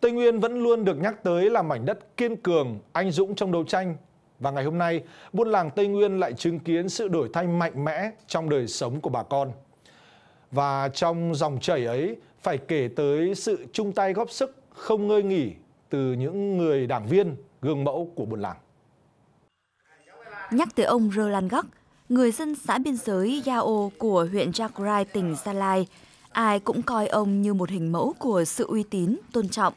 Tây Nguyên vẫn luôn được nhắc tới là mảnh đất kiên cường, anh dũng trong đấu tranh. Và ngày hôm nay, buôn làng Tây Nguyên lại chứng kiến sự đổi thay mạnh mẽ trong đời sống của bà con. Và trong dòng chảy ấy, phải kể tới sự chung tay góp sức không ngơi nghỉ từ những người đảng viên, gương mẫu của buôn làng. Nhắc tới ông Roland Góc, người dân xã biên giới Yao của huyện Jagrai, tỉnh Gia Lai, ai cũng coi ông như một hình mẫu của sự uy tín, tôn trọng.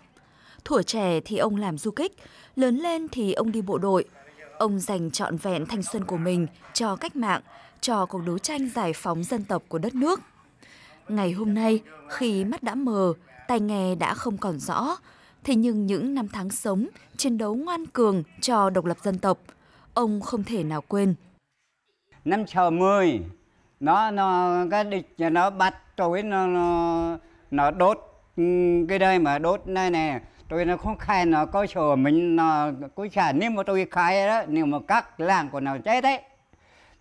Thuở trẻ thì ông làm du kích, lớn lên thì ông đi bộ đội. Ông dành trọn vẹn thanh xuân của mình cho cách mạng, cho cuộc đấu tranh giải phóng dân tộc của đất nước. Ngày hôm nay, khi mắt đã mờ, tai nghe đã không còn rõ, thế nhưng những năm tháng sống, chiến đấu ngoan cường cho độc lập dân tộc, ông không thể nào quên. Năm 60, nó nó cái địch nó bắt tối nó, nó nó đốt ừ, cái đây mà đốt nơi này tôi nó không khai nó có sổ mình nó cứ trả nếu mà tôi khai đó nếu mà các làng của nào chết đấy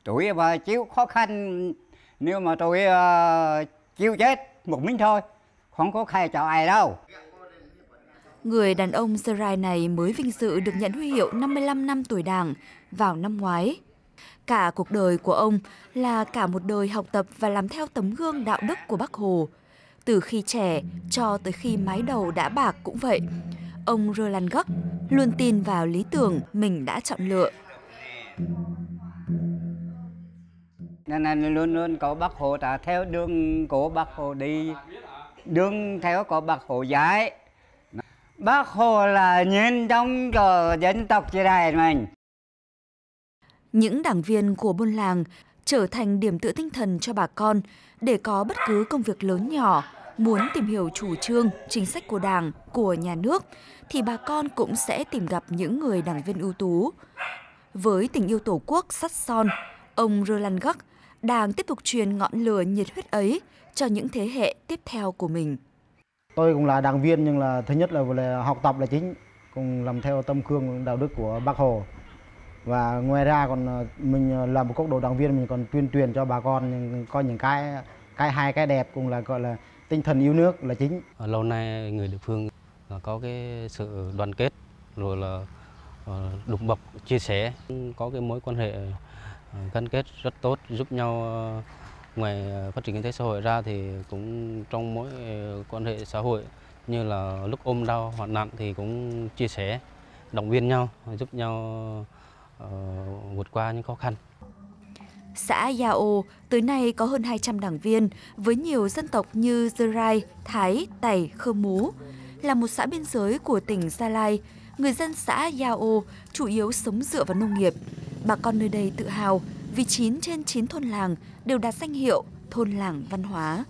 tôi và chịu khó khăn nếu mà tôi uh, chịu chết một mình thôi không có khai cho ai đâu Người đàn ông Sơ này mới vinh dự được nhận huy hiệu 55 năm tuổi đảng vào năm ngoái. Cả cuộc đời của ông là cả một đời học tập và làm theo tấm gương đạo đức của Bác Hồ – từ khi trẻ cho tới khi mái đầu đã bạc cũng vậy. Ông Roland Góc luôn tin vào lý tưởng mình đã chọn lựa. Nên là luôn luôn có bác Hồ trả theo đường của bác Hồ đi, đường theo của bác Hồ dạy. Bác Hồ là nhân trong của dân tộc như này mình. Những đảng viên của buôn làng trở thành điểm tựa tinh thần cho bà con để có bất cứ công việc lớn nhỏ muốn tìm hiểu chủ trương, chính sách của Đảng, của nhà nước, thì bà con cũng sẽ tìm gặp những người đảng viên ưu tú. Với tình yêu Tổ quốc sắt son, ông rơ lan Gắc, đang tiếp tục truyền ngọn lửa nhiệt huyết ấy cho những thế hệ tiếp theo của mình. Tôi cũng là đảng viên nhưng là thứ nhất là, là học tập là chính, cùng làm theo tâm cương đạo đức của Bác Hồ và ngoài ra còn ờ, mình ờ, làm một cốc độ đảng viên mình còn tuyên truyền cho bà con có những cái cái hai cái đẹp cũng là gọi là tinh thần yêu nước là chính lâu nay người địa phương có cái sự đoàn kết rồi là ờ, đùm bọc chia sẻ có cái mối quan hệ ờ, gắn kết rất tốt giúp nhau ờ, ngoài phát triển kinh tế xã hội ra thì cũng trong mối quan hệ xã hội như là lúc ôm đau hoạn nạn thì cũng chia sẻ động viên nhau giúp nhau vượt qua những khó khăn Xã Yao tới nay có hơn 200 đảng viên với nhiều dân tộc như Dơ Rai, Thái, Tày, Khơ Mú. Là một xã biên giới của tỉnh Gia Lai, người dân xã Yao chủ yếu sống dựa vào nông nghiệp. Bà con nơi đây tự hào vì 9 trên 9 thôn làng đều đạt danh hiệu thôn làng văn hóa.